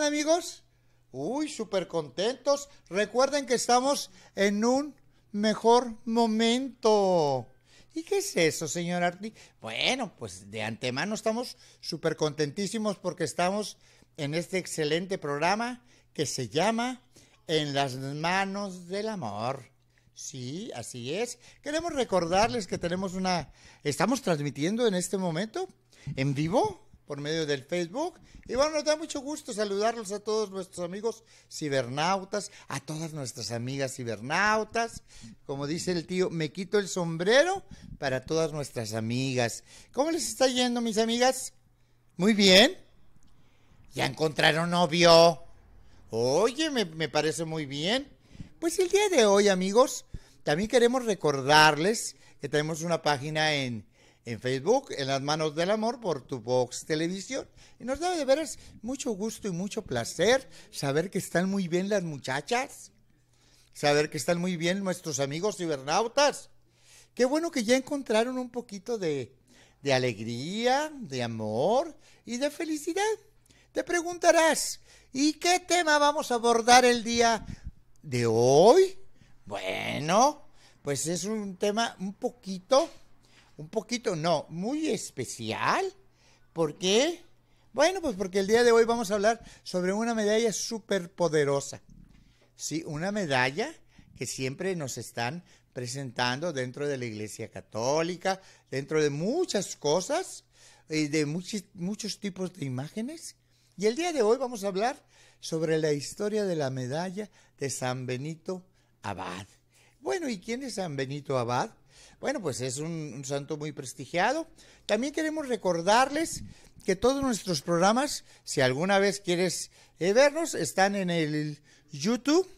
amigos? Uy, súper contentos. Recuerden que estamos en un mejor momento. ¿Y qué es eso, señor Arti? Bueno, pues de antemano estamos súper contentísimos porque estamos en este excelente programa que se llama En las manos del amor. Sí, así es. Queremos recordarles que tenemos una... Estamos transmitiendo en este momento, en vivo, por medio del Facebook. Y bueno, nos da mucho gusto saludarlos a todos nuestros amigos cibernautas, a todas nuestras amigas cibernautas. Como dice el tío, me quito el sombrero para todas nuestras amigas. ¿Cómo les está yendo, mis amigas? Muy bien. Ya encontraron novio. Oye, me, me parece muy bien. Pues el día de hoy, amigos, también queremos recordarles que tenemos una página en en Facebook, en las manos del amor por tu Vox Televisión. Y nos da de veras mucho gusto y mucho placer saber que están muy bien las muchachas, saber que están muy bien nuestros amigos cibernautas. Qué bueno que ya encontraron un poquito de, de alegría, de amor y de felicidad. Te preguntarás, ¿y qué tema vamos a abordar el día de hoy? Bueno, pues es un tema un poquito un poquito no, muy especial. ¿Por qué? Bueno, pues porque el día de hoy vamos a hablar sobre una medalla súper poderosa. Sí, una medalla que siempre nos están presentando dentro de la Iglesia Católica, dentro de muchas cosas, y eh, de muchos, muchos tipos de imágenes. Y el día de hoy vamos a hablar sobre la historia de la medalla de San Benito Abad. Bueno, ¿y quién es San Benito Abad? Bueno, pues es un, santo muy prestigiado. También queremos recordarles que todos nuestros programas, si alguna vez quieres eh, vernos, están en el YouTube.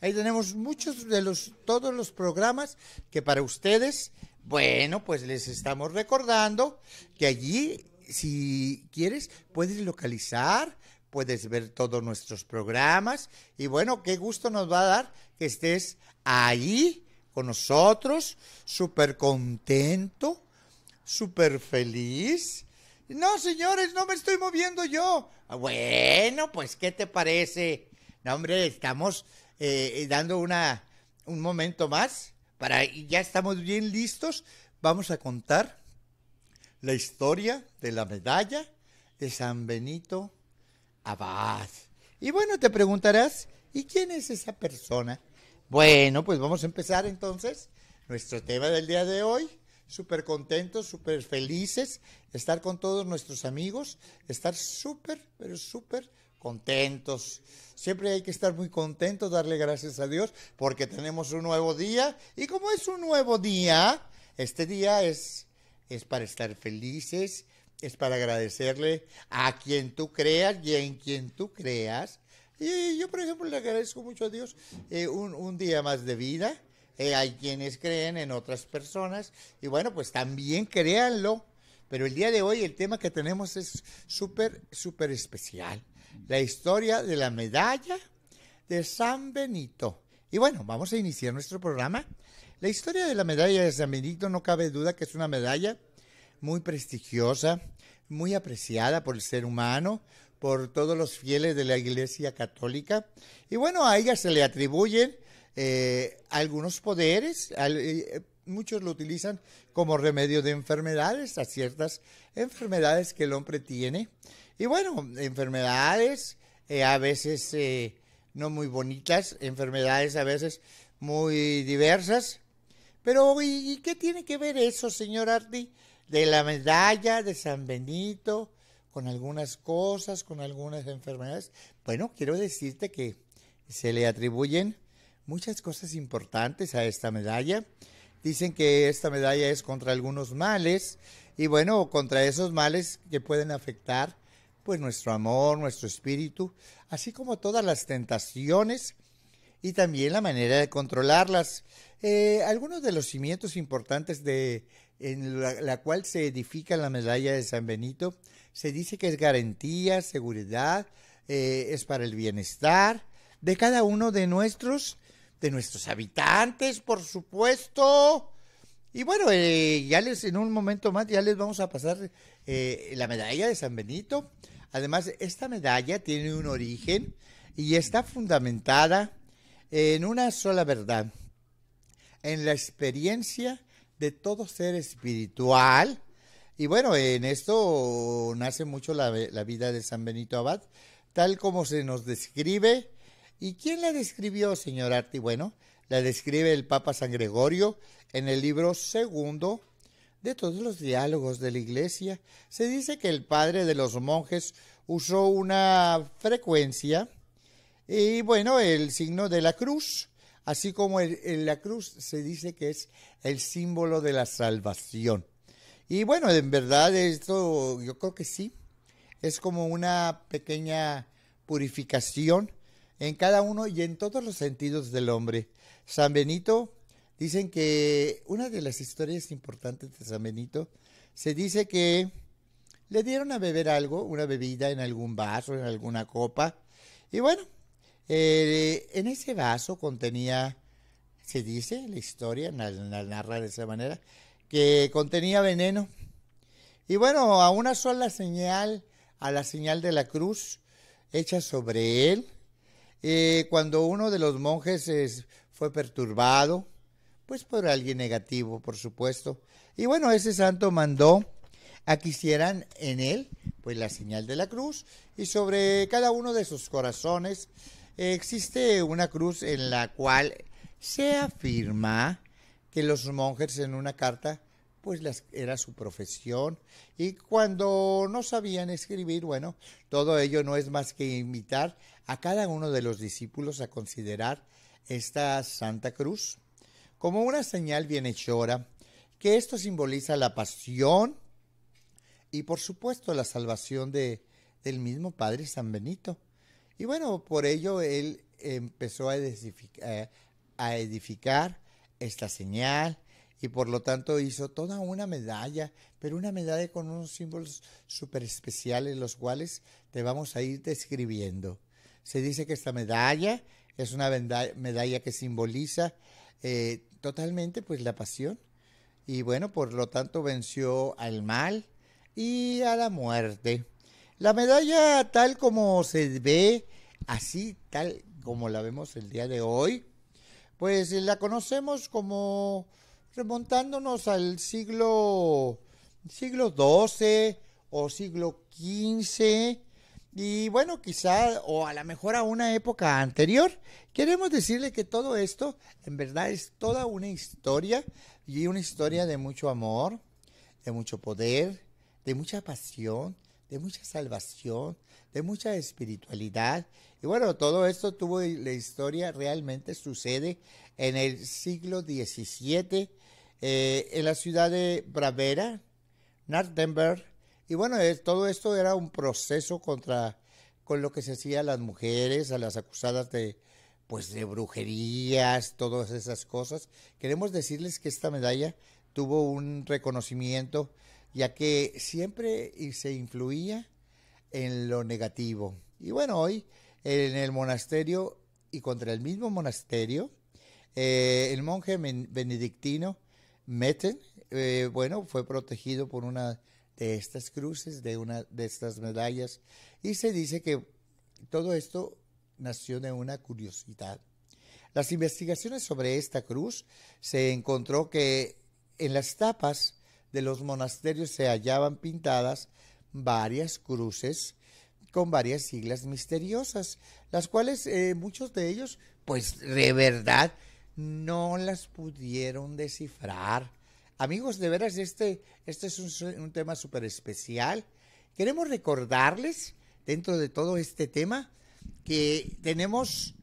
Ahí tenemos muchos de los, todos los programas que para ustedes, bueno, pues les estamos recordando que allí, si quieres, puedes localizar, puedes ver todos nuestros programas. Y bueno, qué gusto nos va a dar que estés ahí con nosotros, súper contento, súper feliz. No, señores, no me estoy moviendo yo. Ah, bueno, pues, ¿qué te parece? No, hombre, estamos eh, dando una, un momento más para ya estamos bien listos. Vamos a contar la historia de la medalla de San Benito Abad. Y bueno, te preguntarás, ¿y quién es esa persona? Bueno, pues vamos a empezar entonces nuestro tema del día de hoy. Súper contentos, súper felices, estar con todos nuestros amigos, estar súper, pero súper contentos. Siempre hay que estar muy contentos, darle gracias a Dios porque tenemos un nuevo día y como es un nuevo día, este día es, es para estar felices, es para agradecerle a quien tú creas y en quien tú creas y yo, por ejemplo, le agradezco mucho a Dios eh, un, día más de vida. Eh, hay quienes creen en otras personas. Y bueno, pues también créanlo. Pero el día de hoy el tema que tenemos es súper, súper especial. La historia de la medalla de San Benito. Y bueno, vamos a iniciar nuestro programa. La historia de la medalla de San Benito no cabe duda que es una medalla muy prestigiosa, muy apreciada por el ser humano, por todos los fieles de la Iglesia Católica. Y bueno, a ella se le atribuyen eh, algunos poderes, eh, muchos lo utilizan como remedio de enfermedades, a ciertas enfermedades que el hombre tiene. Y bueno, enfermedades eh, a veces no muy bonitas, enfermedades a veces muy diversas. Pero ¿y qué tiene que ver eso, señor Arti, de la medalla de San Benito? con algunas cosas, con algunas enfermedades. Bueno, quiero decirte que se le atribuyen muchas cosas importantes a esta medalla. Dicen que esta medalla es contra algunos males y bueno, contra esos males que pueden afectar pues nuestro amor, nuestro espíritu, así como todas las tentaciones y también la manera de controlarlas. Eh, algunos de los cimientos importantes de en la, la cual se edifica la medalla de San Benito se dice que es garantía, seguridad, eh, es para el bienestar de cada uno de nuestros, de nuestros habitantes, por supuesto. Y bueno, eh, ya les en un momento más ya les vamos a pasar eh, la medalla de San Benito. Además, esta medalla tiene un origen y está fundamentada en una sola verdad, en la experiencia de todo ser espiritual y bueno, en esto nace mucho la, vida de San Benito Abad, tal como se nos describe. ¿Y quién la describió, señor Arti? Bueno, la describe el Papa San Gregorio en el libro segundo de todos los diálogos de la Iglesia. Se dice que el padre de los monjes usó una frecuencia y bueno, el signo de la cruz, así como en la cruz se dice que es el símbolo de la salvación. Y bueno, en verdad esto yo creo que sí, es como una pequeña purificación en cada uno y en todos los sentidos del hombre. San Benito, dicen que una de las historias importantes de San Benito, se dice que le dieron a beber algo, una bebida en algún vaso, en alguna copa, y bueno, eh, en ese vaso contenía, se dice, la historia, la narra de esa manera, que contenía veneno. Y bueno, a una sola señal, a la señal de la cruz hecha sobre él, eh, cuando uno de los monjes fue perturbado, pues por alguien negativo, por supuesto. Y bueno, ese santo mandó a que hicieran en él, pues la señal de la cruz, y sobre cada uno de sus corazones eh, existe una cruz en la cual se afirma que los monjes en una carta pues las, era su profesión y cuando no sabían escribir, bueno, todo ello no es más que invitar a cada uno de los discípulos a considerar esta Santa Cruz como una señal bienhechora, que esto simboliza la pasión y por supuesto la salvación de, del mismo Padre San Benito. Y bueno, por ello él empezó a eh, a edificar esta señal y por lo tanto hizo toda una medalla, pero una medalla con unos símbolos súper especiales, los cuales te vamos a ir describiendo. Se dice que esta medalla es una medalla que simboliza eh, totalmente pues la pasión y bueno, por lo tanto venció al mal y a la muerte. La medalla tal como se ve, así tal como la vemos el día de hoy, pues eh, la conocemos como remontándonos al siglo siglo XII o siglo XV y bueno, quizá o a lo mejor a una época anterior. Queremos decirle que todo esto en verdad es toda una historia y una historia de mucho amor, de mucho poder, de mucha pasión, de mucha salvación, de mucha espiritualidad y bueno, todo esto tuvo la historia, realmente sucede en el siglo XVII, eh, en la ciudad de Bravera, Nartenberg. Y bueno, eh, todo esto era un proceso contra con lo que se hacía a las mujeres, a las acusadas de pues de brujerías, todas esas cosas. Queremos decirles que esta medalla tuvo un reconocimiento ya que siempre se influía en lo negativo. Y bueno, hoy en el monasterio y contra el mismo monasterio, eh, el monje benedictino Metten, eh, bueno, fue protegido por una de estas cruces, de una de estas medallas, y se dice que todo esto nació de una curiosidad. Las investigaciones sobre esta cruz se encontró que en las tapas de los monasterios se hallaban pintadas varias cruces con varias siglas misteriosas, las cuales eh, muchos de ellos, pues de verdad, no las pudieron descifrar. Amigos, de veras, este, este es un, un tema súper especial. Queremos recordarles, dentro de todo este tema, que tenemos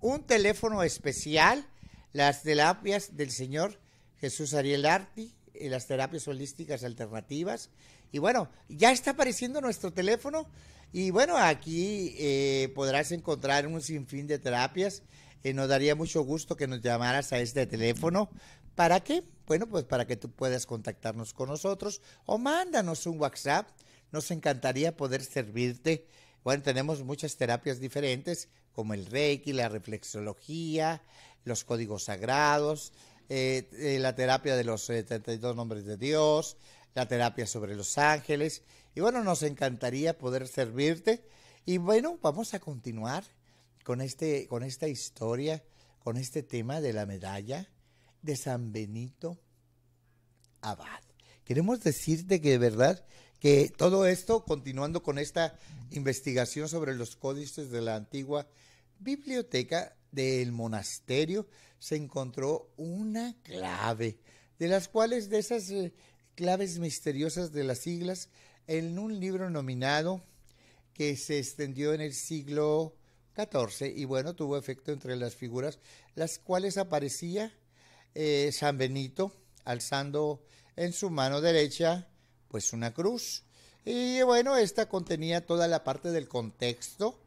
un teléfono especial, las terapias del señor Jesús Ariel Arti, eh, las terapias holísticas alternativas. Y bueno, ya está apareciendo nuestro teléfono y bueno, aquí eh, podrás encontrar un sinfín de terapias. Eh, nos daría mucho gusto que nos llamaras a este teléfono. ¿Para qué? Bueno, pues para que tú puedas contactarnos con nosotros o mándanos un WhatsApp. Nos encantaría poder servirte. Bueno, tenemos muchas terapias diferentes, como el Reiki, la reflexología, los códigos sagrados, eh, la terapia de los 72 nombres de Dios, la terapia sobre los ángeles y bueno, nos encantaría poder servirte. Y bueno, vamos a continuar con, este, con esta historia, con este tema de la medalla de San Benito Abad. Queremos decirte que de verdad que todo esto, continuando con esta investigación sobre los códices de la antigua biblioteca del monasterio, se encontró una clave, de las cuales de esas eh, claves misteriosas de las siglas en un libro nominado que se extendió en el siglo XIV y bueno, tuvo efecto entre las figuras, las cuales aparecía eh, San Benito alzando en su mano derecha pues una cruz. Y bueno, esta contenía toda la parte del contexto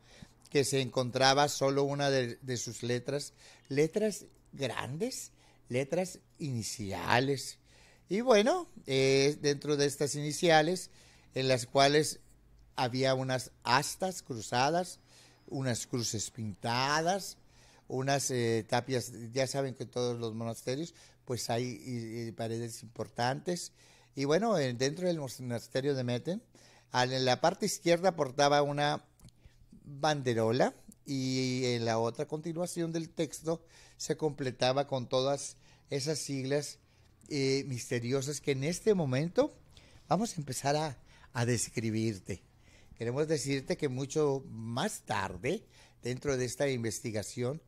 que se encontraba solo una de, sus letras, letras grandes, letras iniciales. Y bueno, eh, dentro de estas iniciales en las cuales había unas astas cruzadas, unas cruces pintadas, unas eh, tapias, ya saben que todos los monasterios, pues hay paredes importantes. Y bueno, dentro del monasterio de Meten, en la parte izquierda portaba una banderola y en la otra continuación del texto se completaba con todas esas siglas eh, misteriosas que en este momento vamos a empezar a, a describirte. Queremos decirte que mucho más tarde, dentro de esta investigación,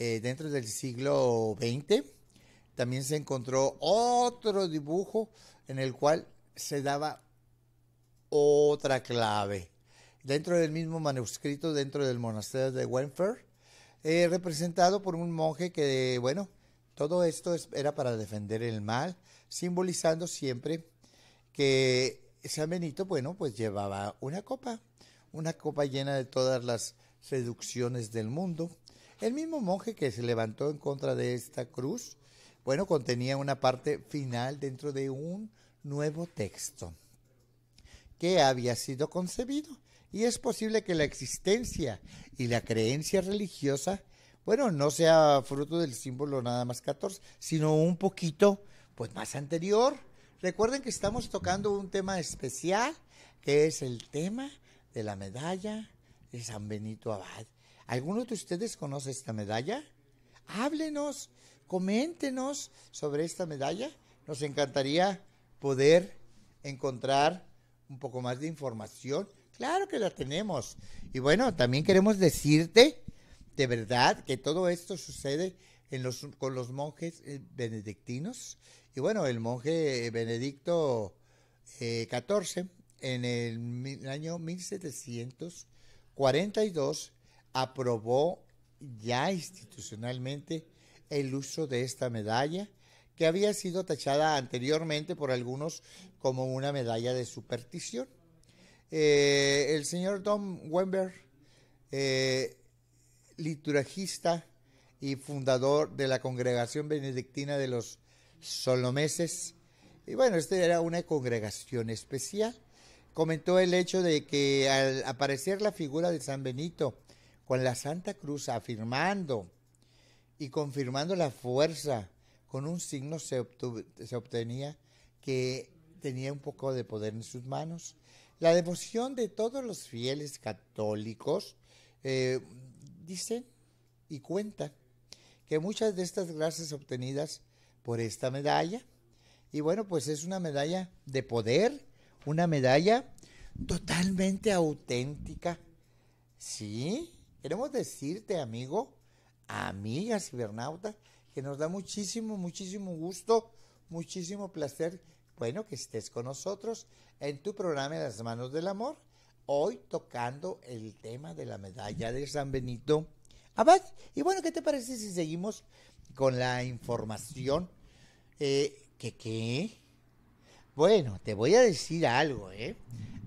eh, dentro del siglo XX, también se encontró otro dibujo en el cual se daba otra clave. Dentro del mismo manuscrito, dentro del monasterio de Wenfer, eh, representado por un monje que, bueno, todo esto era para defender el mal, simbolizando siempre que San Benito, bueno, pues llevaba una copa, una copa llena de todas las seducciones del mundo. El mismo monje que se levantó en contra de esta cruz, bueno, contenía una parte final dentro de un nuevo texto que había sido concebido. Y es posible que la existencia y la creencia religiosa, bueno, no sea fruto del símbolo nada más 14, sino un poquito, pues más anterior Recuerden que estamos tocando un tema especial, que es el tema de la medalla de San Benito Abad. ¿Alguno de ustedes conoce esta medalla? Háblenos, coméntenos sobre esta medalla. Nos encantaría poder encontrar un poco más de información. Claro que la tenemos. Y bueno, también queremos decirte de verdad que todo esto sucede con los monjes eh, benedictinos y bueno, el monje eh, Benedicto XIV, eh, en el, año 1742, aprobó ya institucionalmente el uso de esta medalla, que había sido tachada anteriormente por algunos como una medalla de superstición. Eh, el señor Tom Wember, liturgista y fundador de la Congregación Benedictina de los meses Y bueno, esta era una congregación especial. Comentó el hecho de que al aparecer la figura de San Benito con la Santa Cruz afirmando y confirmando la fuerza con un signo se, obtenía que tenía un poco de poder en sus manos. La devoción de todos los fieles católicos, dice eh, dicen y cuenta que muchas de estas gracias obtenidas por esta medalla. Y bueno, pues es una medalla de poder, una medalla totalmente auténtica. Sí, queremos decirte, amigo, amiga cibernauta, que nos da muchísimo, muchísimo gusto, muchísimo placer, bueno, que estés con nosotros en tu programa Las Manos del Amor, hoy tocando el tema de la medalla de San Benito Abad. Ah, y bueno, ¿qué te parece si seguimos con la información? que eh, ¿Qué qué? Bueno, te voy a decir algo, ¿eh?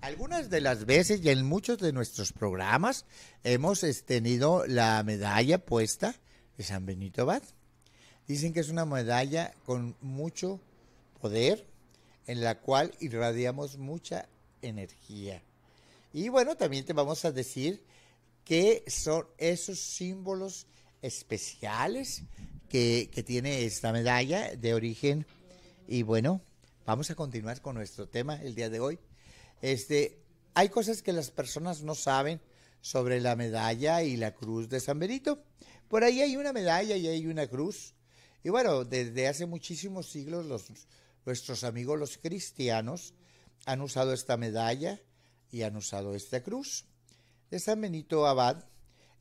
Algunas de las veces y en muchos de nuestros programas hemos este, tenido la medalla puesta de San Benito Abad. Dicen que es una medalla con mucho poder en la cual irradiamos mucha energía. Y bueno, también te vamos a decir ¿Qué son esos símbolos especiales que, tiene esta medalla de origen. Y bueno, vamos a continuar con nuestro tema el día de hoy. Este, hay cosas que las personas no saben sobre la medalla y la cruz de San Benito. Por ahí hay una medalla y hay una cruz. Y bueno, desde hace muchísimos siglos los, nuestros amigos los cristianos han usado esta medalla y han usado esta cruz de San Benito Abad,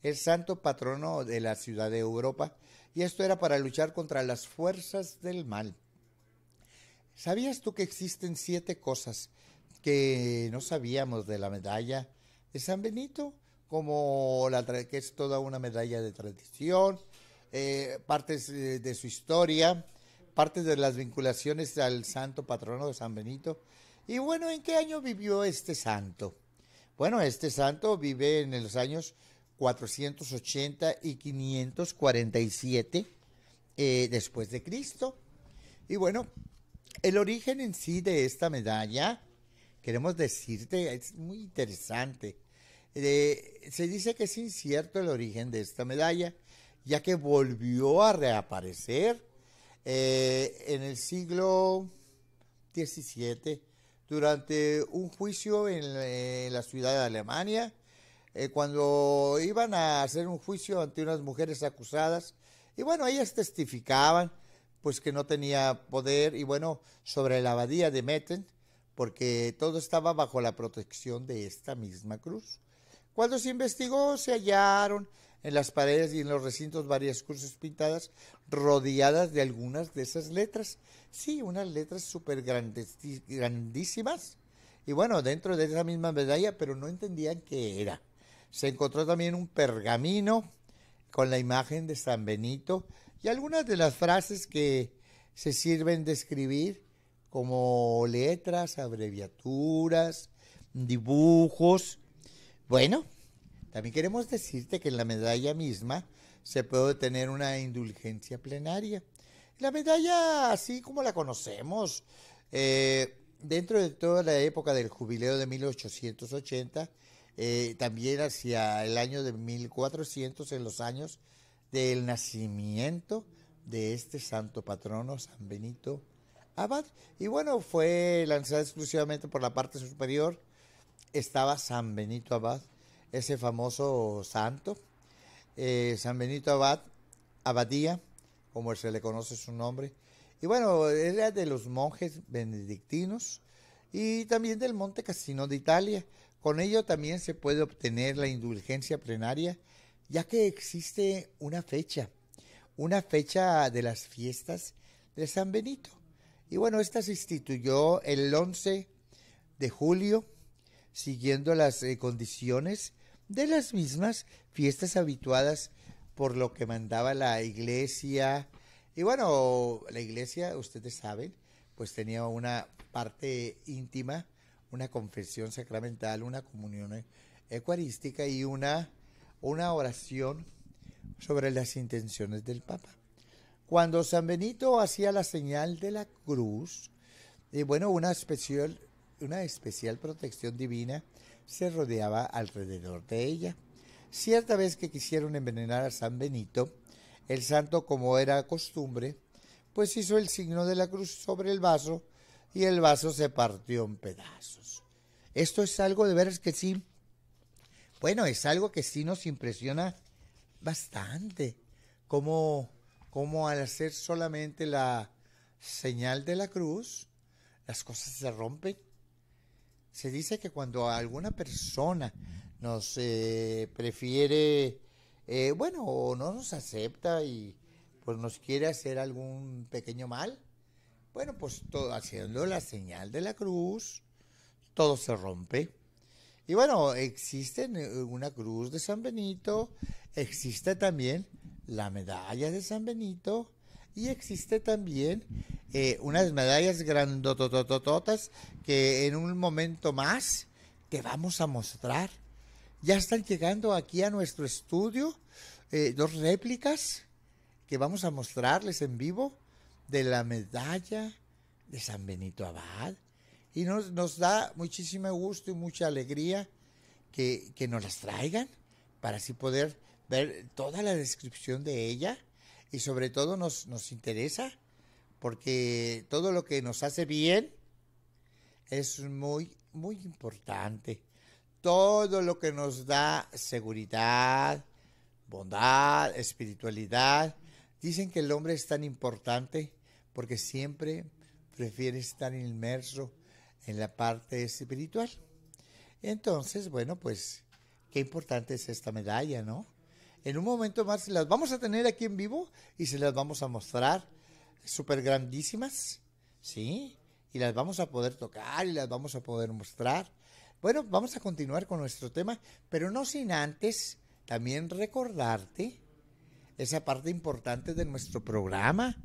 el santo patrono de la ciudad de Europa, y esto era para luchar contra las fuerzas del mal. ¿Sabías tú que existen siete cosas que no sabíamos de la medalla de San Benito? Como la que es toda una medalla de tradición, eh, partes eh, de su historia, partes de las vinculaciones al santo patrono de San Benito. Y bueno, ¿en qué año vivió este santo? Bueno, este santo vive en los años 480 y 547 eh, después de Cristo. Y bueno, el origen en sí de esta medalla, queremos decirte, es muy interesante. Eh, se dice que es incierto el origen de esta medalla, ya que volvió a reaparecer eh, en el siglo XVII durante un juicio en, la ciudad de Alemania, eh, cuando iban a hacer un juicio ante unas mujeres acusadas, y bueno, ellas testificaban, pues que no tenía poder, y bueno, sobre la abadía de Metten, porque todo estaba bajo la protección de esta misma cruz. Cuando se investigó, se hallaron en las paredes y en los recintos varias cruces pintadas rodeadas de algunas de esas letras. Sí, unas letras súper grandísimas. Y bueno, dentro de esa misma medalla, pero no entendían qué era. Se encontró también un pergamino con la imagen de San Benito y algunas de las frases que se sirven de escribir como letras, abreviaturas, dibujos. Bueno, también queremos decirte que en la medalla misma se puede tener una indulgencia plenaria. La medalla, así como la conocemos, eh, dentro de toda la época del jubileo de 1880, eh, también hacia el año de 1400, en los años del nacimiento de este santo patrono, San Benito Abad. Y bueno, fue lanzada exclusivamente por la parte superior. Estaba San Benito Abad ese famoso santo. Eh, San Benito Abad, Abadía, como se le conoce su nombre. Y bueno, era de los monjes benedictinos y también del Monte Cassino de Italia. Con ello también se puede obtener la indulgencia plenaria, ya que existe una fecha, una fecha de las fiestas de San Benito. Y bueno, esta se instituyó el 11 de julio siguiendo las eh, condiciones de las mismas fiestas habituadas por lo que mandaba la iglesia. Y bueno, la iglesia, ustedes saben, pues tenía una parte íntima, una confesión sacramental, una comunión eh, eucarística y una, una oración sobre las intenciones del Papa. Cuando San Benito hacía la señal de la cruz, y eh, bueno, una especial una especial protección divina se rodeaba alrededor de ella. Cierta vez que quisieron envenenar a San Benito, el santo, como era costumbre, pues hizo el signo de la cruz sobre el vaso y el vaso se partió en pedazos. Esto es algo de veras que sí, bueno, es algo que sí nos impresiona bastante, como, como al hacer solamente la señal de la cruz, las cosas se rompen se dice que cuando alguna persona nos eh, prefiere, eh, bueno, o no nos acepta y pues nos quiere hacer algún pequeño mal, bueno, pues todo, haciendo la señal de la cruz, todo se rompe. Y bueno, existe eh, una cruz de San Benito, existe también la medalla de San Benito, y existe también eh, unas medallas grandotototototas que en un momento más te vamos a mostrar. Ya están llegando aquí a nuestro estudio eh, dos réplicas que vamos a mostrarles en vivo de la medalla de San Benito Abad. Y nos, nos da muchísimo gusto y mucha alegría que, que nos las traigan para así poder ver toda la descripción de ella y sobre todo nos, nos interesa porque todo lo que nos hace bien es muy, muy importante. Todo lo que nos da seguridad, bondad, espiritualidad. Dicen que el hombre es tan importante porque siempre prefiere estar inmerso en la parte espiritual. Entonces, bueno, pues qué importante es esta medalla, ¿no? en un momento más las vamos a tener aquí en vivo y se las vamos a mostrar. Súper grandísimas, ¿sí? Y las vamos a poder tocar y las vamos a poder mostrar. Bueno, vamos a continuar con nuestro tema, pero no sin antes también recordarte esa parte importante de nuestro programa.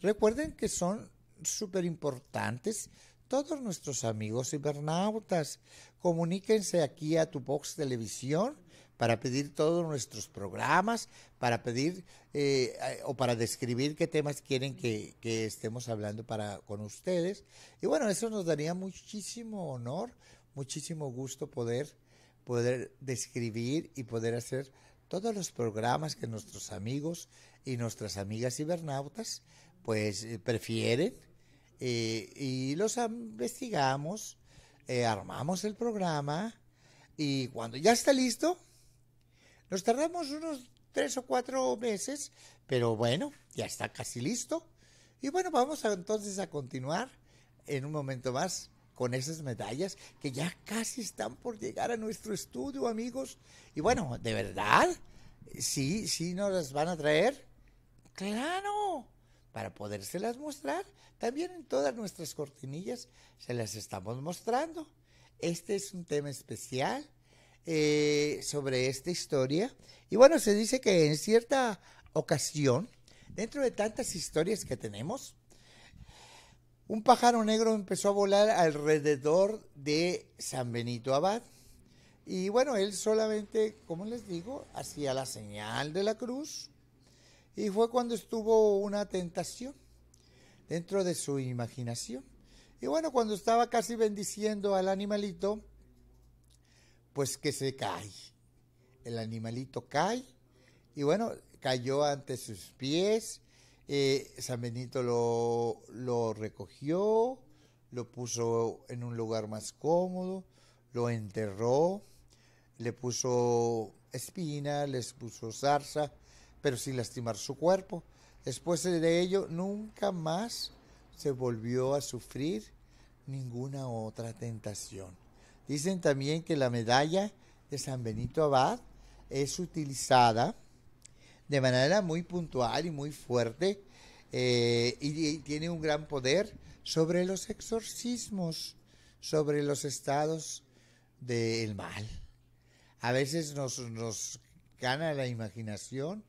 Recuerden que son súper importantes todos nuestros amigos cibernautas. Comuníquense aquí a tu box televisión para pedir todos nuestros programas, para pedir eh, eh, o para describir qué temas quieren que, estemos hablando para, con ustedes. Y bueno, eso nos daría muchísimo honor, muchísimo gusto poder, poder describir y poder hacer todos los programas que nuestros amigos y nuestras amigas cibernautas pues eh, prefieren y los investigamos, armamos el programa y cuando ya está listo, nos tardamos unos tres o cuatro meses, pero bueno, ya está casi listo. Y bueno, vamos entonces a continuar en un momento más con esas medallas que ya casi están por llegar a nuestro estudio, amigos. Y bueno, de verdad, sí, sí nos las van a traer. Claro, para podérselas mostrar. También en todas nuestras cortinillas se las estamos mostrando. Este es un tema especial eh, sobre esta historia. Y bueno, se dice que en cierta ocasión, dentro de tantas historias que tenemos, un pájaro negro empezó a volar alrededor de San Benito Abad. Y bueno, él solamente, como les digo, hacía la señal de la cruz. Y fue cuando estuvo una tentación dentro de su imaginación. Y bueno, cuando estaba casi bendiciendo al animalito, pues que se cae. El animalito cae y bueno, cayó ante sus pies. Eh, San Benito lo, lo recogió, lo puso en un lugar más cómodo, lo enterró, le puso espina, le puso zarza, pero sin lastimar su cuerpo. Después de ello, nunca más se volvió a sufrir ninguna otra tentación. Dicen también que la medalla de San Benito Abad es utilizada de manera muy puntual y muy fuerte eh, y, tiene un gran poder sobre los exorcismos, sobre los estados del mal. A veces nos, nos gana la imaginación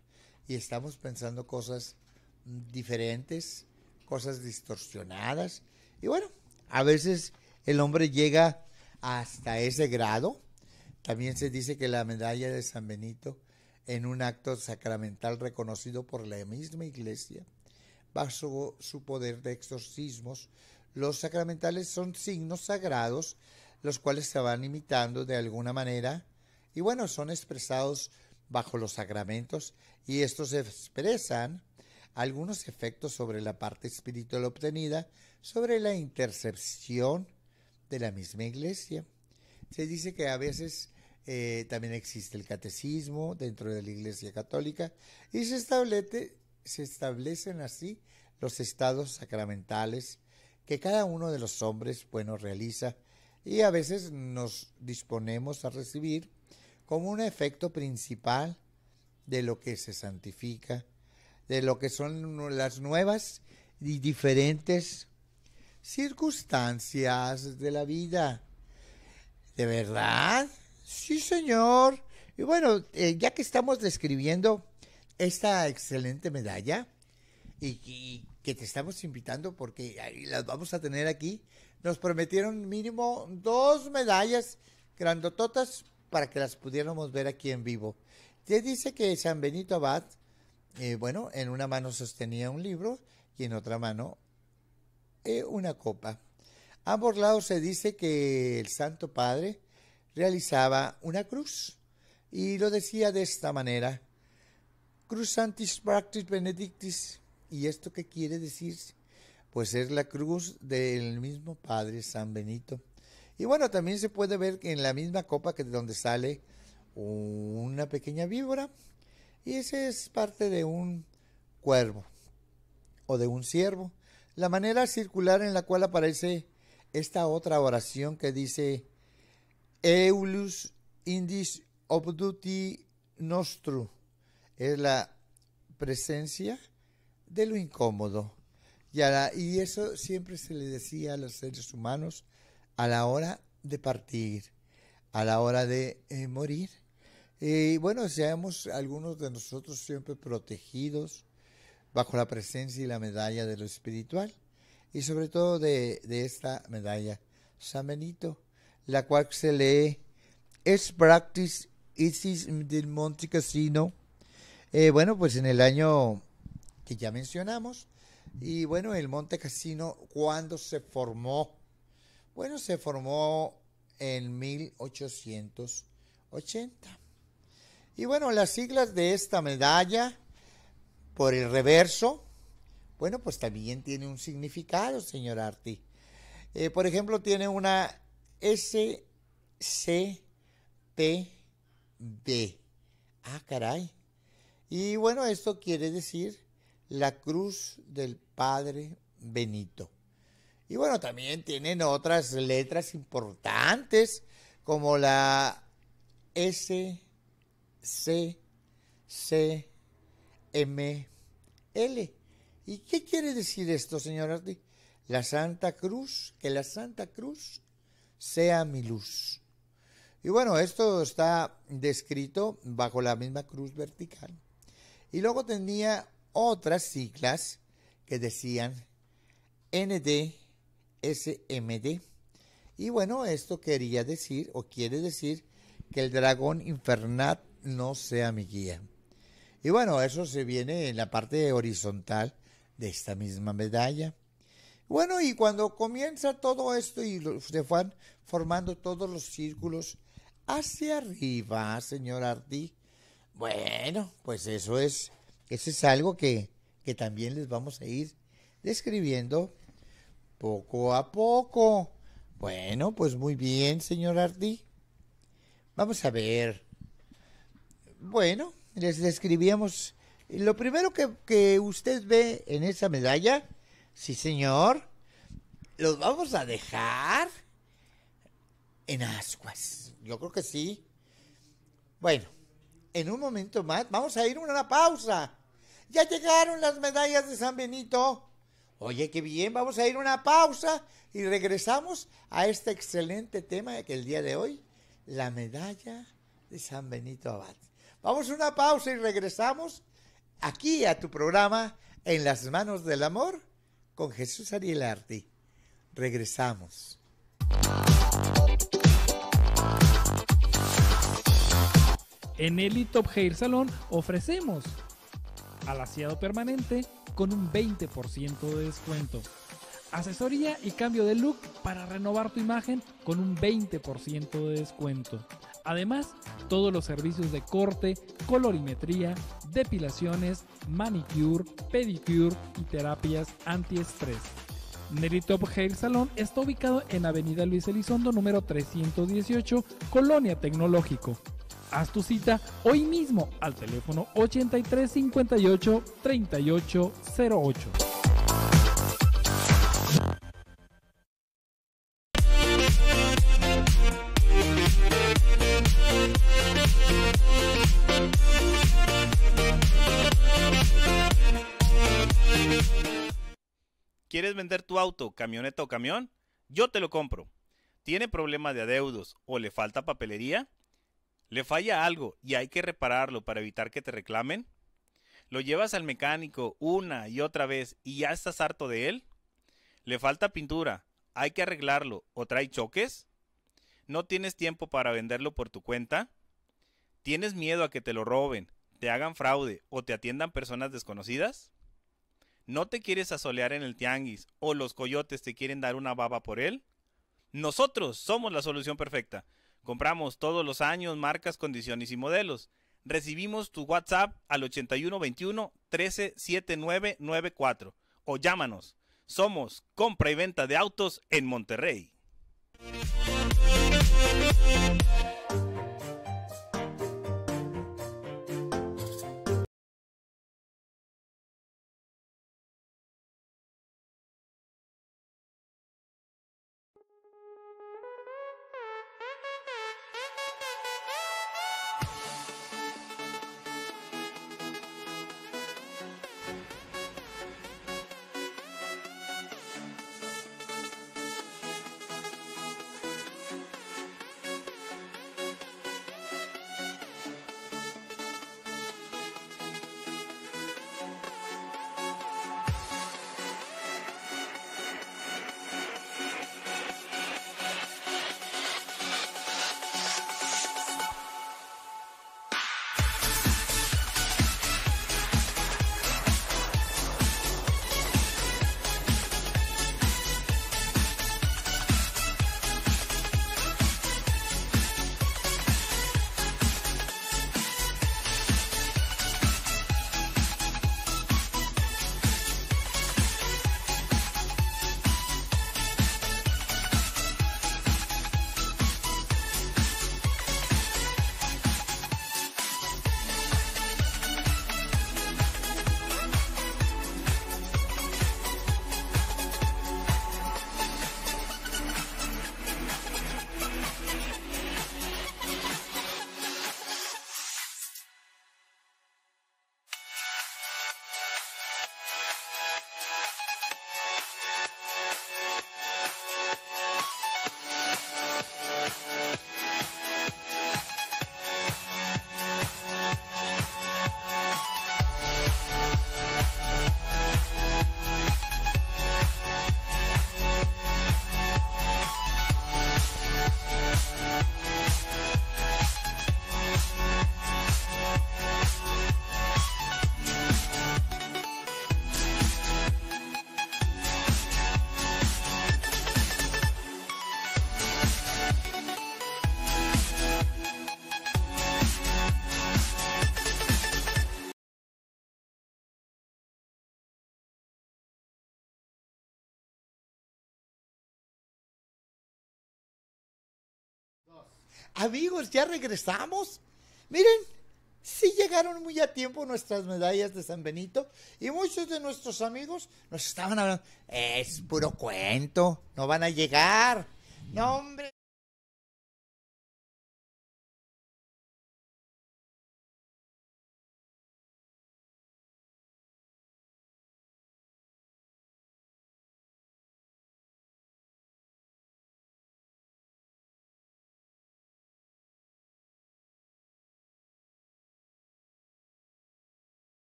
y estamos pensando cosas diferentes, cosas distorsionadas. Y bueno, a veces el hombre llega hasta ese grado. También se dice que la medalla de San Benito, en un acto sacramental reconocido por la misma Iglesia, bajo su poder de exorcismos, los sacramentales son signos sagrados, los cuales se van imitando de alguna manera y bueno, son expresados bajo los sacramentos y estos expresan algunos efectos sobre la parte espiritual obtenida, sobre la intercepción, de la misma iglesia. Se dice que a veces eh, también existe el catecismo dentro de la iglesia católica y se, establece, se establecen así los estados sacramentales que cada uno de los hombres, bueno, realiza y a veces nos disponemos a recibir como un efecto principal de lo que se santifica, de lo que son las nuevas y diferentes circunstancias de la vida. ¿De verdad? Sí, señor. Y bueno, eh, ya que estamos describiendo esta excelente medalla y, que te estamos invitando porque las vamos a tener aquí, nos prometieron mínimo dos medallas grandototas para que las pudiéramos ver aquí en vivo. Te dice que San Benito Abad, eh, bueno, en una mano sostenía un libro y en otra mano eh, una copa. A ambos lados se dice que el Santo Padre realizaba una cruz y lo decía de esta manera: Cruz Santis Practis Benedictis. ¿Y esto qué quiere decir? Pues es la cruz del mismo Padre San Benito. Y bueno, también se puede ver que en la misma copa que de donde sale una pequeña víbora y ese es parte de un cuervo o de un ciervo la manera circular en la cual aparece esta otra oración que dice Eulus indis obduti nostru es la presencia de lo incómodo. Y, eso siempre se le decía a los seres humanos a la hora de partir, a la hora de eh, morir. Y bueno, seamos algunos de nosotros siempre protegidos bajo la presencia y la medalla de lo espiritual y sobre todo de, esta medalla San Benito, la cual se lee Es Practice Isis del Monte Casino. Eh, bueno, pues en el año que ya mencionamos, y bueno, el Monte Casino, ¿cuándo se formó? Bueno, se formó en 1880. Y bueno, las siglas de esta medalla por el reverso, bueno, pues también tiene un significado, señor Arti. Eh, por ejemplo, tiene una SCPB. Ah, caray. Y bueno, esto quiere decir la cruz del Padre Benito. Y bueno, también tienen otras letras importantes como la S, C, C, M, L. ¿Y qué quiere decir esto, señor Ardi, La Santa Cruz, que la Santa Cruz sea mi luz. Y bueno, esto está descrito bajo la misma cruz vertical. Y luego tenía otras siglas que decían NDSMD Y bueno, esto quería decir o quiere decir que el dragón infernal no sea mi guía. Y bueno, eso se viene en la parte horizontal de esta misma medalla. Bueno, y cuando comienza todo esto y se van formando todos los círculos hacia arriba, señor Arti, bueno, pues eso es, eso es algo que, que también les vamos a ir describiendo poco a poco. Bueno, pues muy bien, señor Arti. Vamos a ver. Bueno, les describíamos, lo primero que, usted ve en esa medalla, sí señor, los vamos a dejar en ascuas. Yo creo que sí. Bueno, en un momento más vamos a ir a una pausa. Ya llegaron las medallas de San Benito. Oye, qué bien, vamos a ir a una pausa y regresamos a este excelente tema que el día de hoy, la medalla de San Benito Abad. Vamos a una pausa y regresamos aquí a tu programa En las manos del amor con Jesús Ariel Arti. Regresamos. En el Top Hair Salón ofrecemos alaciado permanente con un 20% de descuento. Asesoría y cambio de look para renovar tu imagen con un 20% de descuento Además, todos los servicios de corte, colorimetría, depilaciones, manicure, pedicure y terapias antiestrés. Nelly Top Hair Salon está ubicado en Avenida Luis Elizondo número 318, Colonia Tecnológico. Haz tu cita hoy mismo al teléfono 8358 3808. ¿Quieres vender tu auto, camioneta o camión? Yo te lo compro. ¿Tiene problemas de adeudos o le falta papelería? ¿Le falla algo y hay que repararlo para evitar que te reclamen? ¿Lo llevas al mecánico una y otra vez y ya estás harto de él? ¿Le falta pintura? ¿Hay que arreglarlo o trae choques? ¿No tienes tiempo para venderlo por tu cuenta? ¿Tienes miedo a que te lo roben, te hagan fraude o te atiendan personas desconocidas? no te quieres asolear en el tianguis o los coyotes te quieren dar una baba por él? Nosotros somos la solución perfecta. Compramos todos los años marcas, condiciones y modelos. Recibimos tu WhatsApp al 8121 137994 o llámanos. Somos compra y venta de autos en Monterrey. Amigos, ya regresamos. Miren, sí llegaron muy a tiempo nuestras medallas de San Benito y muchos de nuestros amigos nos estaban hablando, es puro cuento, no van a llegar. No, hombre.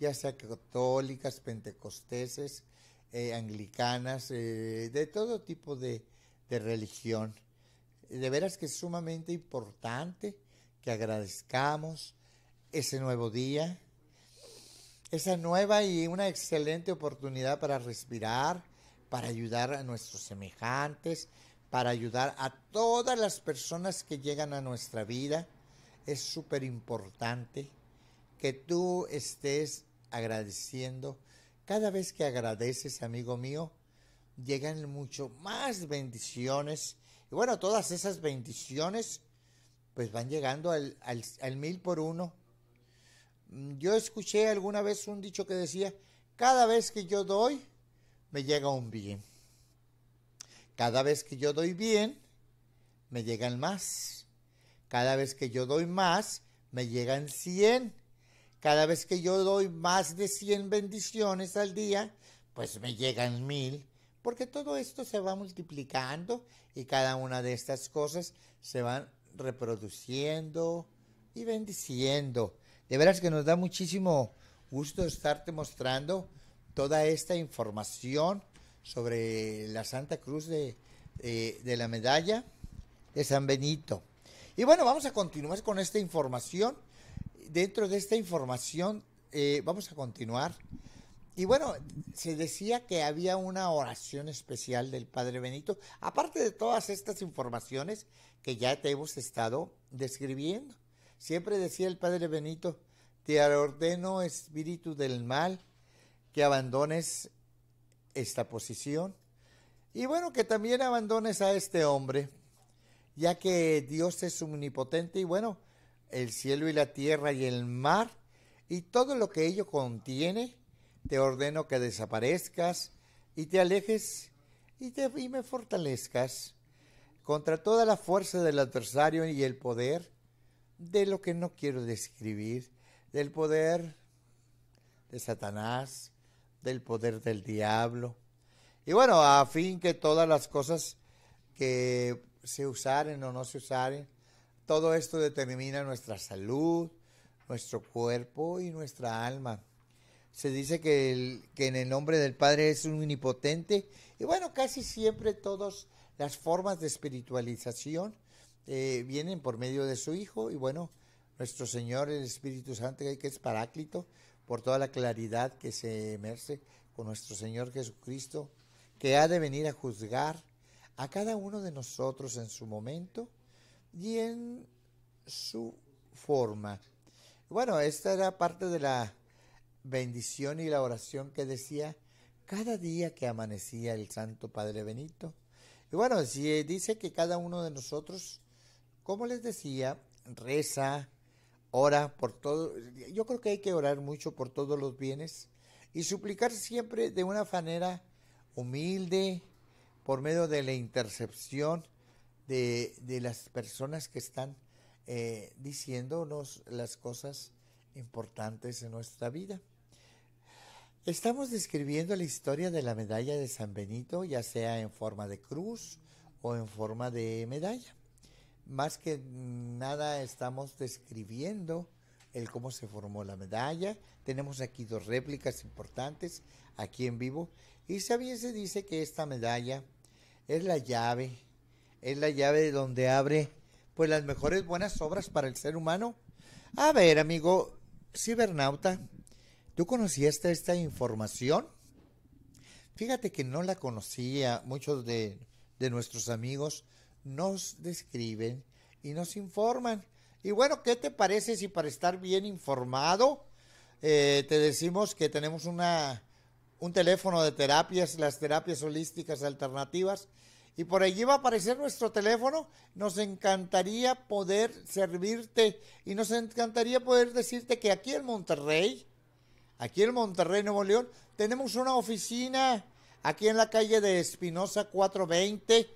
ya sea católicas, pentecosteses, eh, anglicanas, eh, de todo tipo de, de religión. De veras que es sumamente importante que agradezcamos ese nuevo día, esa nueva y una excelente oportunidad para respirar, para ayudar a nuestros semejantes, para ayudar a todas las personas que llegan a nuestra vida. Es súper importante que tú estés agradeciendo. Cada vez que agradeces, amigo mío, llegan mucho más bendiciones. Y bueno, todas esas bendiciones pues van llegando al, mil por uno. Yo escuché alguna vez un dicho que decía, cada vez que yo doy, me llega un bien. Cada vez que yo doy bien, me llegan más. Cada vez que yo doy más, me llegan cien cada vez que yo doy más de 100 bendiciones al día, pues me llegan mil, porque todo esto se va multiplicando y cada una de estas cosas se van reproduciendo y bendiciendo. De veras que nos da muchísimo gusto estarte mostrando toda esta información sobre la Santa Cruz de, eh, de la medalla de San Benito. Y bueno, vamos a continuar con esta información dentro de esta información eh, vamos a continuar. Y bueno, se decía que había una oración especial del Padre Benito, aparte de todas estas informaciones que ya te hemos estado describiendo. Siempre decía el Padre Benito, te ordeno, espíritu del mal, que abandones esta posición. Y bueno, que también abandones a este hombre, ya que Dios es omnipotente y bueno, el cielo y la tierra y el mar y todo lo que ello contiene, te ordeno que desaparezcas y te alejes y, te, me fortalezcas contra toda la fuerza del adversario y el poder de lo que no quiero describir, del poder de Satanás, del poder del diablo. Y bueno, a fin que todas las cosas que se usaren o no se usaren, todo esto determina nuestra salud, nuestro cuerpo y nuestra alma. Se dice que, en el nombre del Padre es un omnipotente y bueno, casi siempre todas las formas de espiritualización eh, vienen por medio de su Hijo y bueno, nuestro Señor, el Espíritu Santo, que es paráclito, por toda la claridad que se emerge con nuestro Señor Jesucristo, que ha de venir a juzgar a cada uno de nosotros en su momento y en su forma. Bueno, esta era parte de la bendición y la oración que decía cada día que amanecía el Santo Padre Benito. Y bueno, si eh, dice que cada uno de nosotros, como les decía, reza, ora por todo. Yo creo que hay que orar mucho por todos los bienes y suplicar siempre de una manera humilde, por medio de la intercepción de, las personas que están eh, diciéndonos las cosas importantes en nuestra vida. Estamos describiendo la historia de la medalla de San Benito, ya sea en forma de cruz o en forma de medalla. Más que nada estamos describiendo el cómo se formó la medalla. Tenemos aquí dos réplicas importantes aquí en vivo. Y también se dice que esta medalla es la llave es la llave donde abre pues las mejores buenas obras para el ser humano. A ver, amigo cibernauta, ¿tú conocías esta información? Fíjate que no la conocía, muchos de, nuestros amigos nos describen y nos informan. Y bueno, ¿qué te parece si para estar bien informado eh, te decimos que tenemos una, un teléfono de terapias, las terapias holísticas alternativas, y por allí va a aparecer nuestro teléfono. Nos encantaría poder servirte y nos encantaría poder decirte que aquí en Monterrey, aquí en Monterrey, Nuevo León, tenemos una oficina aquí en la calle de Espinosa 420. Eh,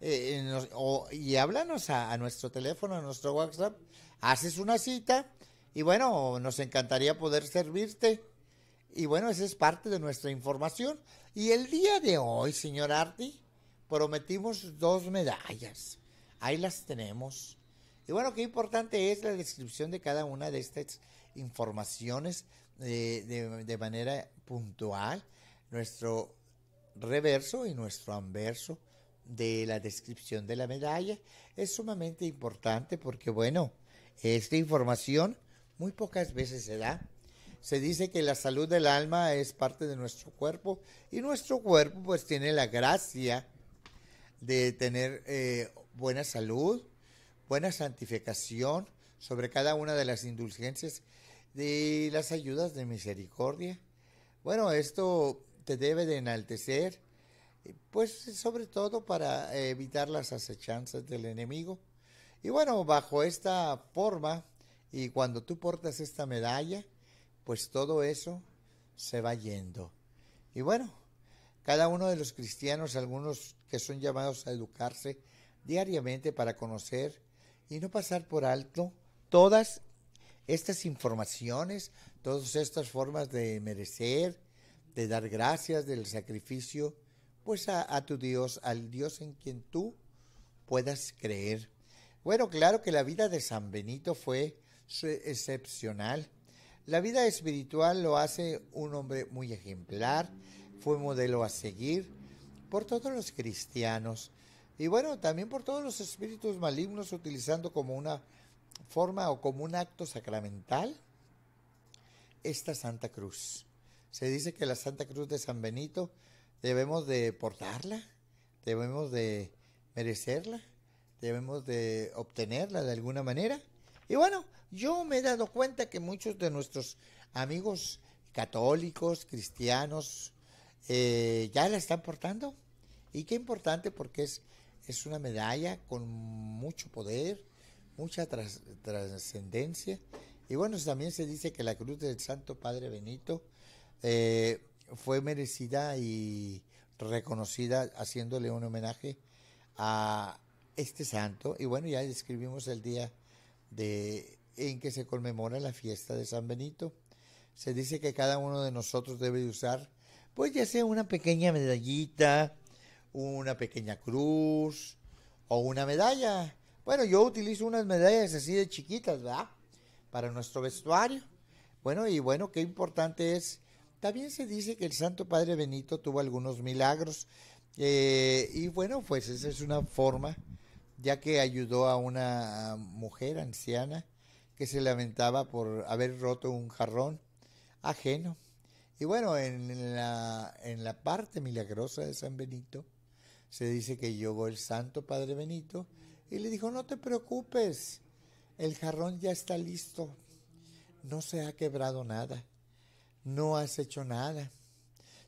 eh, y háblanos a, a, nuestro teléfono, a nuestro WhatsApp. Haces una cita y bueno, nos encantaría poder servirte. Y bueno, esa es parte de nuestra información. Y el día de hoy, señor Arti, prometimos dos medallas. Ahí las tenemos. Y bueno, qué importante es la descripción de cada una de estas informaciones eh, de, manera puntual. Nuestro reverso y nuestro anverso de la descripción de la medalla es sumamente importante porque, bueno, esta información muy pocas veces se da. Se dice que la salud del alma es parte de nuestro cuerpo y nuestro cuerpo pues tiene la gracia de tener eh, buena salud, buena santificación sobre cada una de las indulgencias y las ayudas de misericordia. Bueno, esto te debe de enaltecer, pues sobre todo para evitar las acechanzas del enemigo. Y bueno, bajo esta forma y cuando tú portas esta medalla, pues todo eso se va yendo. Y bueno, cada uno de los cristianos, algunos que son llamados a educarse diariamente para conocer y no pasar por alto todas estas informaciones, todas estas formas de merecer, de dar gracias, del sacrificio, pues a, tu Dios, al Dios en quien tú puedas creer. Bueno, claro que la vida de San Benito fue excepcional. La vida espiritual lo hace un hombre muy ejemplar fue modelo a seguir por todos los cristianos y bueno, también por todos los espíritus malignos utilizando como una forma o como un acto sacramental esta Santa Cruz. Se dice que la Santa Cruz de San Benito debemos de portarla, debemos de merecerla, debemos de obtenerla de alguna manera. Y bueno, yo me he dado cuenta que muchos de nuestros amigos católicos, cristianos, eh, ya la están portando. Y qué importante porque es, es una medalla con mucho poder, mucha trascendencia. Y bueno, también se dice que la cruz del Santo Padre Benito eh, fue merecida y reconocida haciéndole un homenaje a este santo. Y bueno, ya describimos el día en que se conmemora la fiesta de San Benito. Se dice que cada uno de nosotros debe usar pues ya sea una pequeña medallita, una pequeña cruz o una medalla. Bueno, yo utilizo unas medallas así de chiquitas, ¿verdad? Para nuestro vestuario. Bueno, y bueno, qué importante es. También se dice que el Santo Padre Benito tuvo algunos milagros. Eh, y bueno, pues esa es una forma, ya que ayudó a una mujer anciana que se lamentaba por haber roto un jarrón ajeno. Y bueno, en la, en la parte milagrosa de San Benito se dice que llegó el santo Padre Benito y le dijo, no te preocupes, el jarrón ya está listo, no se ha quebrado nada, no has hecho nada,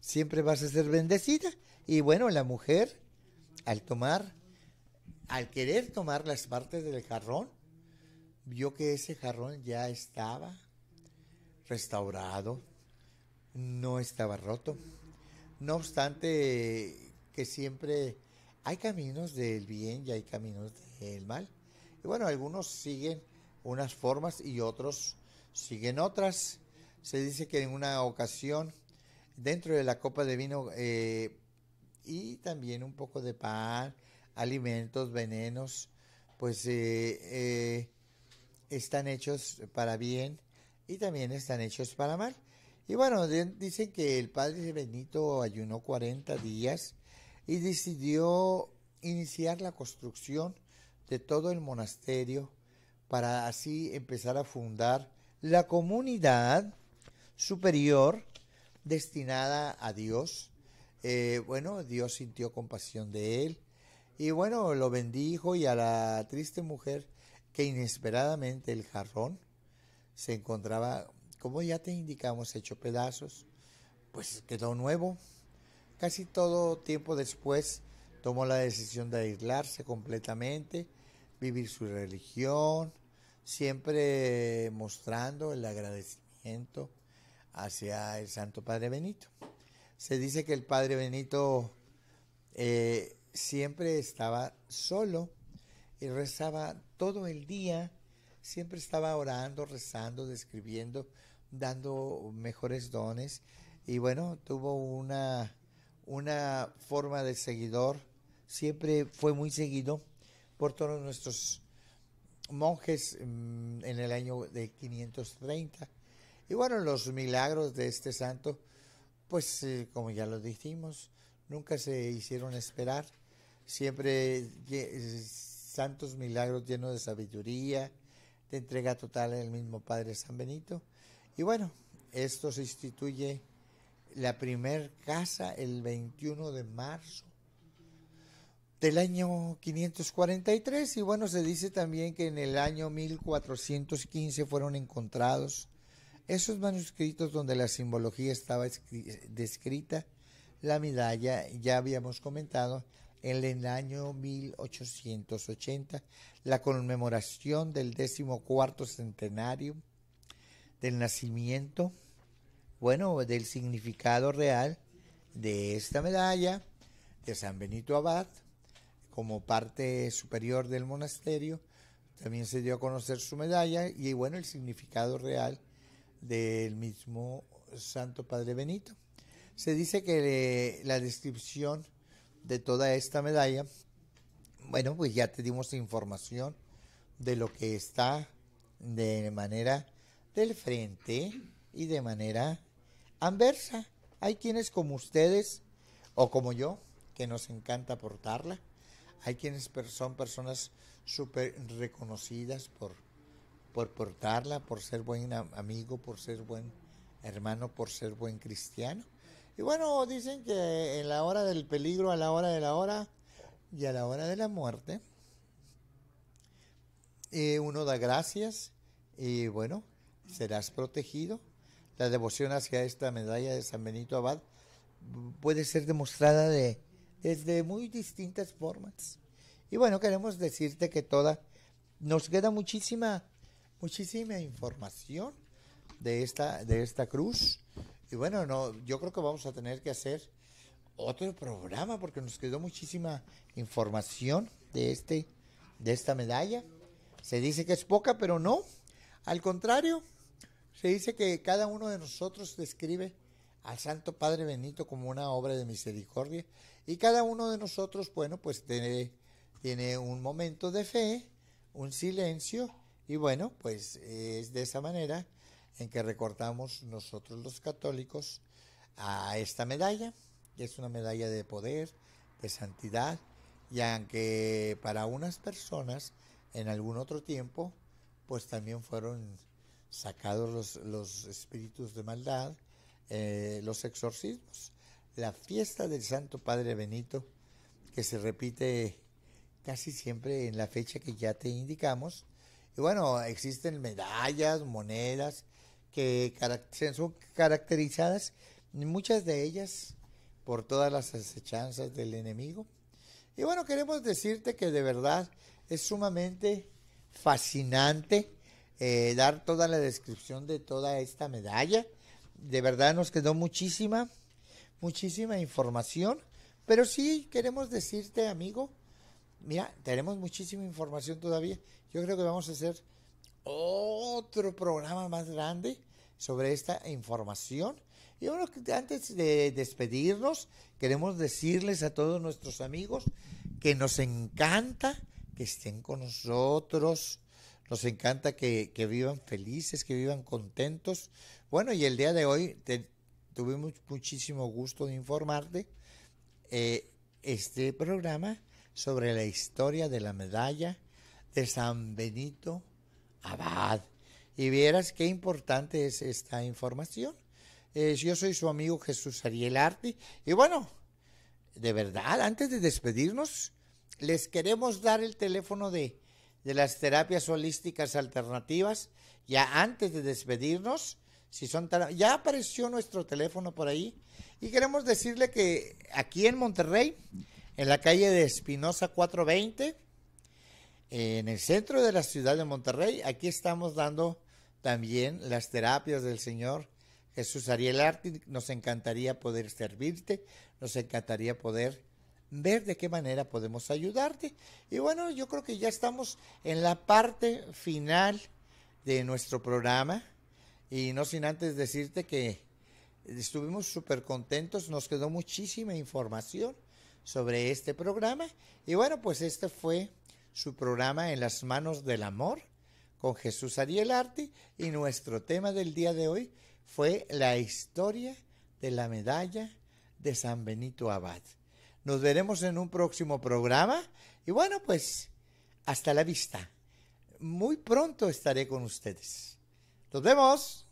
siempre vas a ser bendecida. Y bueno, la mujer, al tomar, al querer tomar las partes del jarrón, vio que ese jarrón ya estaba restaurado, no estaba roto. No obstante que siempre hay caminos del bien y hay caminos del mal. Y bueno, algunos siguen unas formas y otros siguen otras. Se dice que en una ocasión, dentro de la copa de vino eh, y también un poco de pan, alimentos, venenos, pues eh, eh, están hechos para bien y también están hechos para mal. Y bueno, dicen que el padre Benito ayunó 40 días y decidió iniciar la construcción de todo el monasterio para así empezar a fundar la comunidad superior destinada a Dios. Eh, bueno, Dios sintió compasión de él y bueno, lo bendijo y a la triste mujer que inesperadamente el jarrón se encontraba como ya te indicamos hecho pedazos, pues quedó nuevo. Casi todo tiempo después tomó la decisión de aislarse completamente, vivir su religión, siempre mostrando el agradecimiento hacia el Santo Padre Benito. Se dice que el Padre Benito eh, siempre estaba solo y rezaba todo el día, siempre estaba orando, rezando, describiendo dando mejores dones y bueno, tuvo una, una forma de seguidor, siempre fue muy seguido por todos nuestros monjes mm, en el año de 530. Y bueno, los milagros de este santo, pues eh, como ya lo dijimos, nunca se hicieron esperar. Siempre santos milagros llenos de sabiduría, de entrega total en mismo Padre San Benito. Y bueno, esto se instituye la primer casa el 21 de marzo del año 543 y bueno, se dice también que en el año 1415 fueron encontrados esos manuscritos donde la simbología estaba descrita, la medalla ya habíamos comentado en el año 1880, la conmemoración del cuarto centenario del nacimiento, bueno, del significado real de esta medalla de San Benito Abad como parte superior del monasterio. También se dio a conocer su medalla y bueno, el significado real del mismo Santo Padre Benito. Se dice que eh, la descripción de toda esta medalla, bueno, pues ya te dimos información de lo que está de manera del frente y de manera anversa. Hay quienes como ustedes o como yo, que nos encanta portarla. Hay quienes son personas súper reconocidas por, por portarla, por ser buen amigo, por ser buen hermano, por ser buen cristiano. Y bueno, dicen que en la hora del peligro, a la hora de la hora y a la hora de la muerte, eh, uno da gracias y bueno, serás protegido. La devoción hacia esta medalla de San Benito Abad puede ser demostrada de, desde muy distintas formas. Y bueno, queremos decirte que toda, nos queda muchísima, muchísima información de esta, de esta cruz. Y bueno, no, yo creo que vamos a tener que hacer otro programa porque nos quedó muchísima información de este, de esta medalla. Se dice que es poca, pero no. Al contrario, se dice que cada uno de nosotros describe al Santo Padre Benito como una obra de misericordia y cada uno de nosotros, bueno, pues tiene, tiene un momento de fe, un silencio y bueno, pues es de esa manera en que recortamos nosotros los católicos a esta medalla, que es una medalla de poder, de santidad, y aunque para unas personas en algún otro tiempo, pues también fueron sacados los, espíritus de maldad, eh, los exorcismos. La fiesta del Santo Padre Benito, que se repite casi siempre en la fecha que ya te indicamos. Y bueno, existen medallas, monedas que son caracterizadas, muchas de ellas, por todas las asechanzas del enemigo. Y bueno, queremos decirte que de verdad es sumamente fascinante eh, dar toda la descripción de toda esta medalla. De verdad nos quedó muchísima, muchísima información, pero sí queremos decirte, amigo, mira, tenemos muchísima información todavía. Yo creo que vamos a hacer otro programa más grande sobre esta información. Y bueno, antes de despedirnos, queremos decirles a todos nuestros amigos que nos encanta que estén con nosotros, nos encanta que, vivan felices, que vivan contentos. Bueno, y el día de hoy tuvimos muchísimo gusto de informarte eh, este programa sobre la historia de la medalla de San Benito Abad. Y vieras qué importante es esta información. Eh, yo soy su amigo Jesús Ariel Arti. Y bueno, de verdad, antes de despedirnos, les queremos dar el teléfono de de las terapias holísticas alternativas. Ya antes de despedirnos, si son ya apareció nuestro teléfono por ahí y queremos decirle que aquí en Monterrey, en la calle de Espinosa 420, en el centro de la ciudad de Monterrey, aquí estamos dando también las terapias del Señor Jesús Ariel Arti. Nos encantaría poder servirte, nos encantaría poder ver de qué manera podemos ayudarte. Y bueno, yo creo que ya estamos en la parte final de nuestro programa y no sin antes decirte que estuvimos súper contentos, nos quedó muchísima información sobre este programa y bueno, pues este fue su programa En las manos del amor con Jesús Ariel Arti y nuestro tema del día de hoy fue la historia de la medalla de San Benito Abad. Nos veremos en un próximo programa y bueno, pues hasta la vista. Muy pronto estaré con ustedes. Nos vemos.